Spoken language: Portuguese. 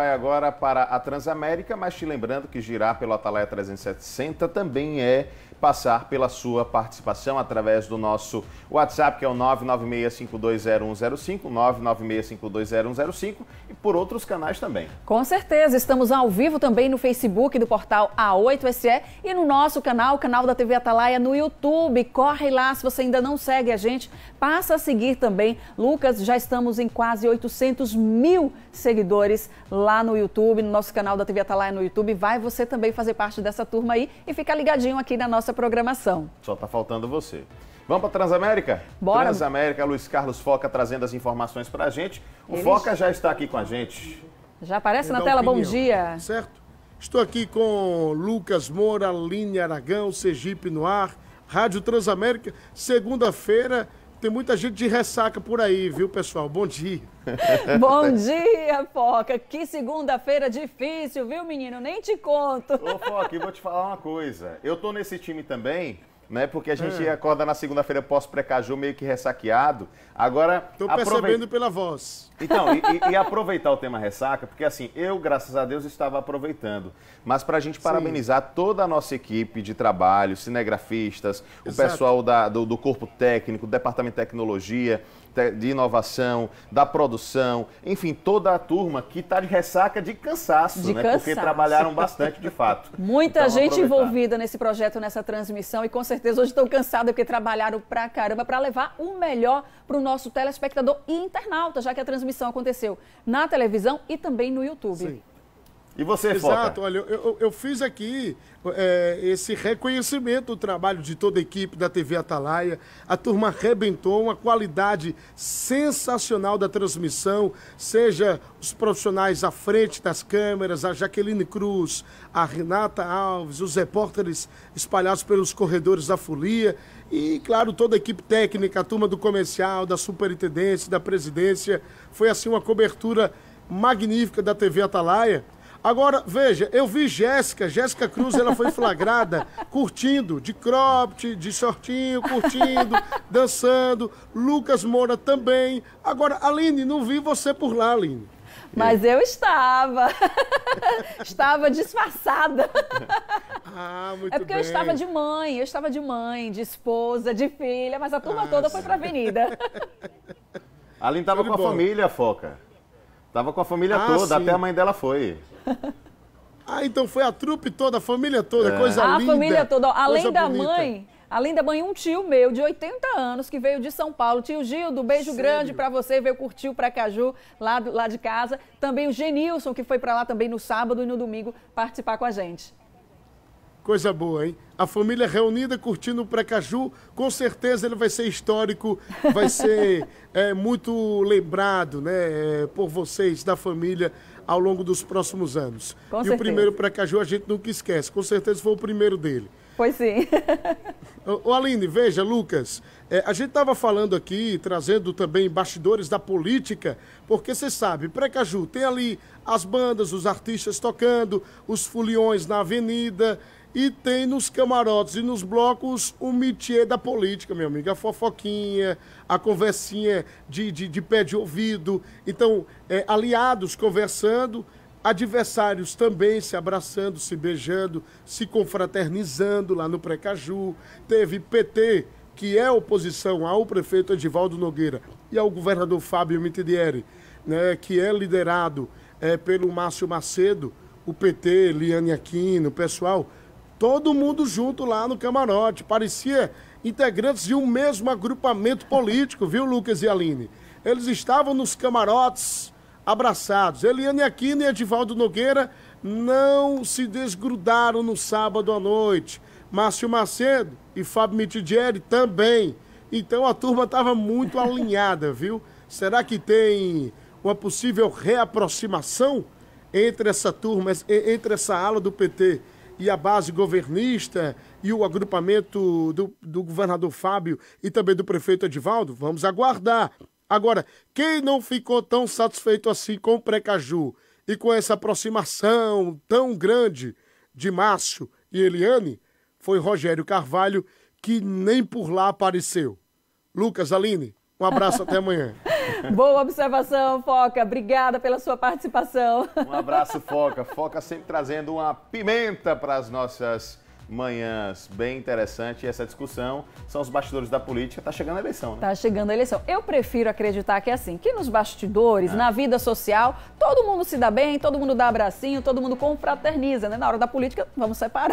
Vai agora para a Transamérica, mas te lembrando que girar pelo Atalaia 360 também é passar pela sua participação através do nosso WhatsApp, que é o 996520105, 996520105 e por outros canais também. Com certeza, estamos ao vivo também no Facebook do portal A8SE e no nosso canal, o canal da TV Atalaia no YouTube. Corre lá, se você ainda não segue a gente, passa a seguir também. Lucas, já estamos em quase 800 mil seguidores lá lá no YouTube, no nosso canal da TV Atalaia tá no YouTube. Vai você também fazer parte dessa turma aí e ficar ligadinho aqui na nossa programação. Só tá faltando você. Vamos para Transamérica? Bora. Transamérica, Luiz Carlos Foca trazendo as informações para a gente. O Foca já está aqui com a gente. Já aparece na tela, opinião, bom dia. Certo? Estou aqui com Lucas Moura, Aline Aragão, Sergipe Noir, Rádio Transamérica, segunda-feira, tem muita gente de ressaca por aí, viu, pessoal? Bom dia. Bom dia, Foca. Que segunda-feira difícil, viu, menino? Nem te conto. Ô, Foca, eu vou te falar uma coisa. Eu tô nesse time também né? Porque a gente é. acorda na segunda-feira pós-precaju meio que ressaqueado. Agora. Estou percebendo pela voz. Então, e, e, aproveitar o tema ressaca, porque assim, eu, graças a Deus, estava aproveitando. Mas para a gente Sim. parabenizar toda a nossa equipe de trabalho, cinegrafistas, Exato. o pessoal da, do, do corpo técnico, do departamento de tecnologia, de inovação, da produção, enfim, toda a turma que está de ressaca de cansaço, de né? Cansaço. Porque trabalharam bastante, de fato. Muita então, gente envolvida nesse projeto, nessa transmissão, e com certeza hoje estão cansados porque trabalharam pra caramba para levar o melhor para o nosso telespectador e internauta, já que a transmissão aconteceu na televisão e também no YouTube. Sim. E você, Exato, Foca? Exato, olha, eu, eu, fiz aqui é, esse reconhecimento do trabalho de toda a equipe da TV Atalaia. A turma arrebentou uma qualidade sensacional da transmissão, seja os profissionais à frente das câmeras, a Jaqueline Cruz, a Renata Alves, os repórteres espalhados pelos corredores da folia e, claro, toda a equipe técnica, a turma do comercial, da superintendência, da presidência. Foi, assim, uma cobertura magnífica da TV Atalaia Agora, veja, eu vi Jéssica, Jéssica Cruz, ela foi flagrada curtindo, de cropped, de shortinho, curtindo, dançando. Lucas Moura também. Agora, Aline, não vi você por lá, Aline. Mas é. eu estava. estava disfarçada. Ah, muito bem. É porque bem. eu estava de mãe, eu estava de mãe, de esposa, de filha, mas a turma ah, toda sim. foi para a avenida. Aline estava com a bom. família, Foca. Tava com a família ah, toda, sim. até a mãe dela foi. ah, então foi a trupe toda, a família toda, é. coisa a linda. A família toda, além da bonita. mãe, além da mãe, um tio meu de 80 anos que veio de São Paulo. Tio Gildo, beijo Sério? grande para você, veio curtir o Pracaju lá, lá de casa. Também o Genilson, que foi para lá também no sábado e no domingo participar com a gente. Coisa boa, hein? A família reunida curtindo o Precaju, com certeza ele vai ser histórico, vai ser é, muito lembrado, né? É, por vocês da família ao longo dos próximos anos. Com e certeza. o primeiro Precaju a gente nunca esquece, com certeza foi o primeiro dele. Pois sim. Ô Aline, veja, Lucas, é, a gente estava falando aqui, trazendo também bastidores da política, porque você sabe, Precaju tem ali as bandas, os artistas tocando, os foliões na avenida, e tem nos camarotes e nos blocos o métier da política, meu amigo. A fofoquinha, a conversinha de, de, de pé de ouvido. Então, é, aliados conversando abraçando, adversários também se abraçando, se beijando, se confraternizando lá no Precaju. Teve PT, que é oposição ao prefeito Edivaldo Nogueira e ao governador Fábio Mitidieri, né, que é liderado é, pelo Márcio Macedo, o PT, Liane Aquino, o pessoal, todo mundo junto lá no camarote. Parecia integrantes de um mesmo agrupamento político, viu, Lucas e Aline? Eles estavam nos camarotes abraçados. Eliane Aquino e Edivaldo Nogueira não se desgrudaram no sábado à noite. Márcio Macedo e Fábio Mitigieri também. Então a turma estava muito alinhada, viu? Será que tem uma possível reaproximação entre essa turma, entre essa ala do PT e a base governista e o agrupamento do, do governador Fábio e também do prefeito Edivaldo? Vamos aguardar. Agora, quem não ficou tão satisfeito assim com o Precaju e com essa aproximação tão grande de Márcio e Eliane foi Rogério Carvalho, que nem por lá apareceu. Lucas, Aline, um abraço até amanhã. Boa observação, Foca. Obrigada pela sua participação. Um abraço, Foca. Foca sempre trazendo uma pimenta para as nossas manhãs bem interessante essa discussão. São os bastidores da política, está chegando a eleição, né? Tá chegando a eleição. Eu prefiro acreditar que é assim, que nos bastidores, ah. na vida social, todo mundo se dá bem, todo mundo dá abracinho, todo mundo confraterniza, né? Na hora da política, vamos separar.